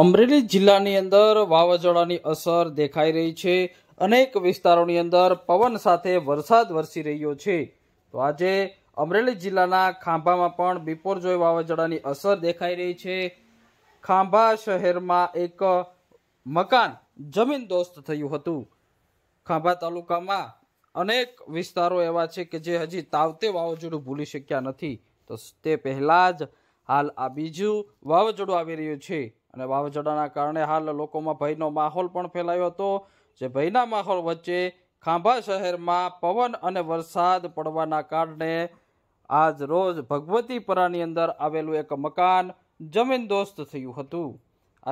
અમરેલી જિલ્લાની અંદર વાવાઝોડાની અસર દેખાઈ રહી છે અનેક વિસ્તારોની અંદર પવન સાથે વરસાદ વરસી રહ્યો છે તો આજે અમરેલી જિલ્લાના ખાંભામાં પણ બિપોરજોય વાવાઝોડાની અસર દેખાઈ રહી છે ખાંભા શહેરમાં એક મકાન જમીન દોસ્ત થયું હતું ખાંભા તાલુકામાં અનેક વિસ્તારો એવા છે કે જે હજી તાવતે વાવાઝોડું ભૂલી શક્યા નથી તો તે પહેલાં જ હાલ આ બીજું વાવાઝોડું આવી રહ્યું છે અને વાવાઝોડાના કારણે હાલ લોકોમાં ભયનો માહોલ પણ ફેલાયો હતો જે ભયના માહોલ વચ્ચે ખાંભા શહેરમાં પવન અને વરસાદ પડવાના કારણે આજ રોજ ભગવતીપરાની અંદર આવેલું એક મકાન જમીન દોસ્ત થયું હતું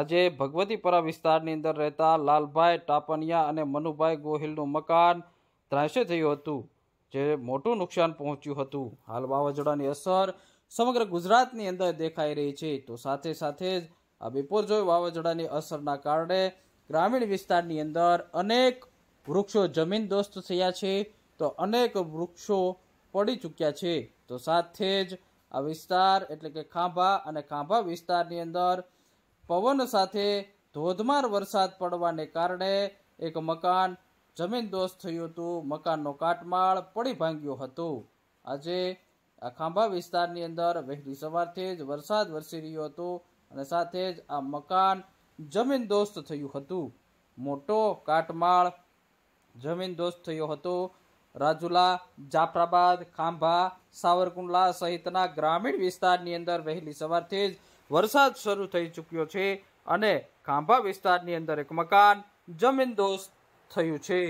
આજે ભગવતીપરા વિસ્તારની અંદર રહેતા લાલભાઈ ટાપનિયા અને મનુભાઈ ગોહિલનું મકાન ત્રાસે થયું હતું જે મોટું નુકસાન પહોંચ્યું હતું હાલ વાવાઝોડાની અસર સમગ્ર ગુજરાતની અંદર દેખાઈ રહી છે તો સાથે સાથે જ આ બિપોરજોય વાવાઝોડાની અસરના કારણે ગ્રામીણ વિસ્તારની અંદર અનેક વૃક્ષો જમીન દોસ્ત થયા છે તો અનેક વૃક્ષો પડી ચૂક્યા છે તો સાથે જ આ વિસ્તાર એટલે કે ખાંભા અને ખાંભા વિસ્તારની અંદર પવન સાથે ધોધમાર વરસાદ પડવાને કારણે એક મકાન જમીન દોસ્ત થયું હતું મકાનનો કાટમાળ પડી ભાંગ્યો હતો આજે આ ખાંભા વિસ્તારની અંદર વહેલી સવારથી જ વરસાદ વરસી રહ્યો હતો અને સાથે જ આ મકાન જમીન દોસ્ત થયું હતું મોટો કાટમાળ જમીન દોસ્ત થયો હતો રાજુલા જાફરાબાદ ખાંભા સાવરકુંડલા સહિતના ગ્રામીણ વિસ્તારની અંદર વહેલી સવારથી જ વરસાદ શરૂ થઈ ચૂક્યો છે અને ખાંભા વિસ્તારની અંદર એક મકાન જમીન દોસ્ત થયું છે